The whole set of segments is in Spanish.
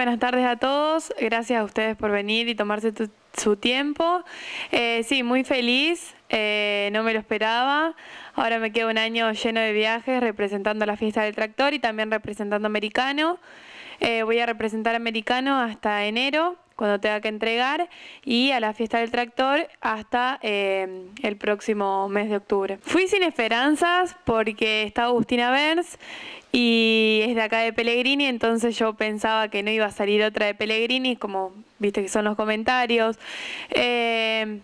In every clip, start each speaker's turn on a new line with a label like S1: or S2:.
S1: buenas tardes a todos. Gracias a ustedes por venir y tomarse su tiempo. Eh, sí, muy feliz. Eh, no me lo esperaba. Ahora me quedo un año lleno de viajes representando la fiesta del tractor y también representando americano. Eh, voy a representar americano hasta enero cuando tenga que entregar y a la fiesta del tractor hasta eh, el próximo mes de octubre. Fui sin esperanzas porque está Agustina Berns y es de acá de Pellegrini, entonces yo pensaba que no iba a salir otra de Pellegrini, como viste que son los comentarios. Eh,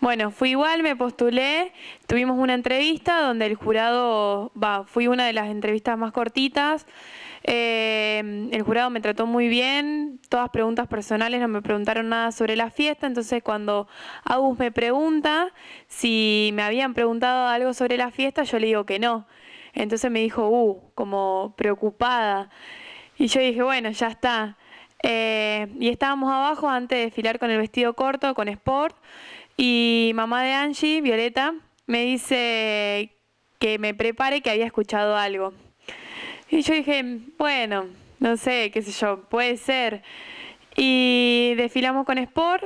S1: bueno, fui igual, me postulé, tuvimos una entrevista donde el jurado, va, fui una de las entrevistas más cortitas, eh, el jurado me trató muy bien, todas preguntas personales, no me preguntaron nada sobre la fiesta, entonces cuando Agus me pregunta si me habían preguntado algo sobre la fiesta, yo le digo que no. Entonces me dijo, uh, como preocupada. Y yo dije, bueno, ya está. Eh, y estábamos abajo antes de desfilar con el vestido corto, con sport. Y mamá de Angie, Violeta, me dice que me prepare que había escuchado algo. Y yo dije, bueno, no sé, qué sé yo, puede ser. Y desfilamos con Sport,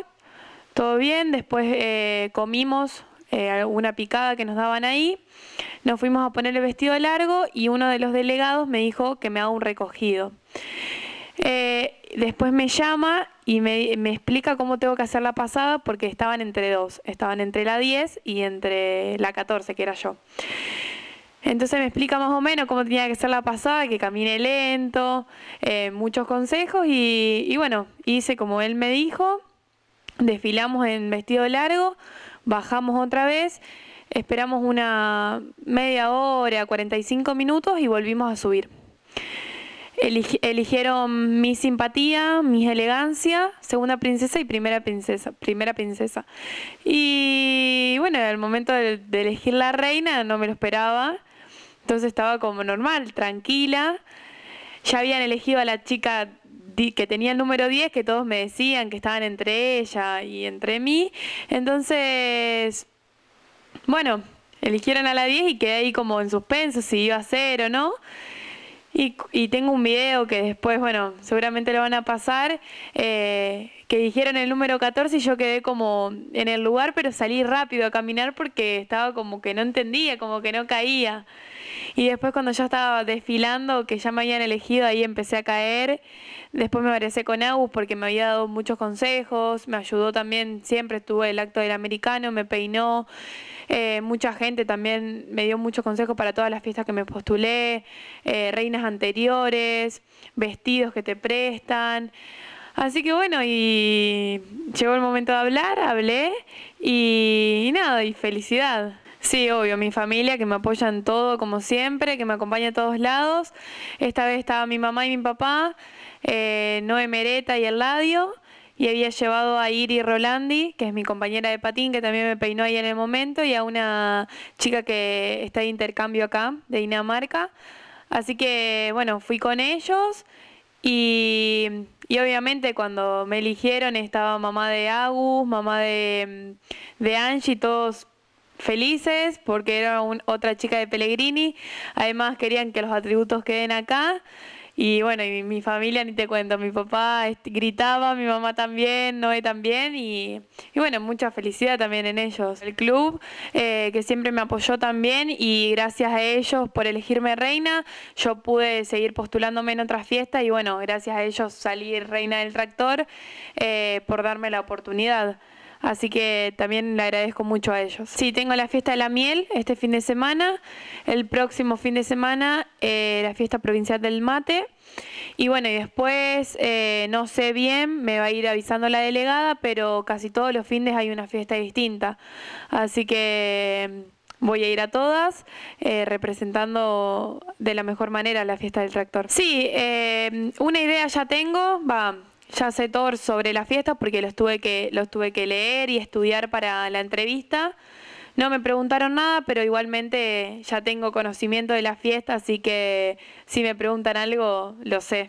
S1: todo bien, después eh, comimos eh, una picada que nos daban ahí, nos fuimos a poner el vestido largo y uno de los delegados me dijo que me haga un recogido después me llama y me, explica cómo tengo que hacer la pasada porque estaban entre dos, estaban entre la 10 y entre la 14, que era yo. Entonces me explica más o menos cómo tenía que hacer la pasada, que camine lento, eh, muchos consejos y, y bueno, hice como él me dijo, desfilamos en vestido largo, bajamos otra vez, esperamos una media hora, 45 minutos y volvimos a subir eligieron mi simpatía, mi elegancia, segunda princesa y primera princesa, primera princesa. Y bueno, al momento de, de elegir la reina no me lo esperaba, entonces estaba como normal, tranquila. Ya habían elegido a la chica que tenía el número 10, que todos me decían que estaban entre ella y entre mí. Entonces, bueno, eligieron a la 10 y quedé ahí como en suspenso si iba a ser o no. Y, tengo un video que después, bueno, seguramente lo van a pasar, eh, que dijeron el número 14 y yo quedé como en el lugar, pero salí rápido a caminar porque estaba como que no entendía, como que no caía. Y después cuando ya estaba desfilando, que ya me habían elegido, ahí empecé a caer. Después me aparecé con Agus porque me había dado muchos consejos, me ayudó también, siempre estuve el acto del americano, me peinó. Eh, mucha gente también me dio muchos consejos para todas las fiestas que me postulé, eh, reinas anteriores, vestidos que te prestan. Así que bueno, y llegó el momento de hablar, hablé y nada, y felicidad. Sí, obvio, mi familia que me apoya en todo como siempre, que me acompaña a todos lados. Esta vez estaba mi mamá y mi papá, eh, Mereta y Ladio, y había llevado a Iri Rolandi, que es mi compañera de patín, que también me peinó ahí en el momento, y a una chica que está de intercambio acá, de Dinamarca. Así que, bueno, fui con ellos y, obviamente cuando me eligieron estaba mamá de Agus, mamá de, de Angie, todos felices porque era otra chica de Pellegrini. Además querían que los atributos queden acá. Y bueno, y mi familia ni te cuento, mi papá gritaba, mi mamá también, Noé también, y, bueno, mucha felicidad también en ellos. El club, eh, que siempre me apoyó también, y gracias a ellos por elegirme reina, yo pude seguir postulándome en otras fiestas, y bueno, gracias a ellos salir reina del tractor eh, por darme la oportunidad. Así que también le agradezco mucho a ellos. Sí, tengo la fiesta de la miel este fin de semana, el próximo fin de semana eh, la fiesta provincial del mate. Y bueno, y después, eh, no sé bien, me va a ir avisando la delegada, pero casi todos los fines hay una fiesta distinta. Así que em, voy a ir a todas eh, representando de la mejor manera la fiesta del tractor. Sí, em, una idea ya tengo, va ya sé todo sobre las fiestas porque los tuve que, los tuve que leer y estudiar para la entrevista. No me preguntaron nada, pero igualmente ya tengo conocimiento de la fiesta, así que si me preguntan algo, lo sé.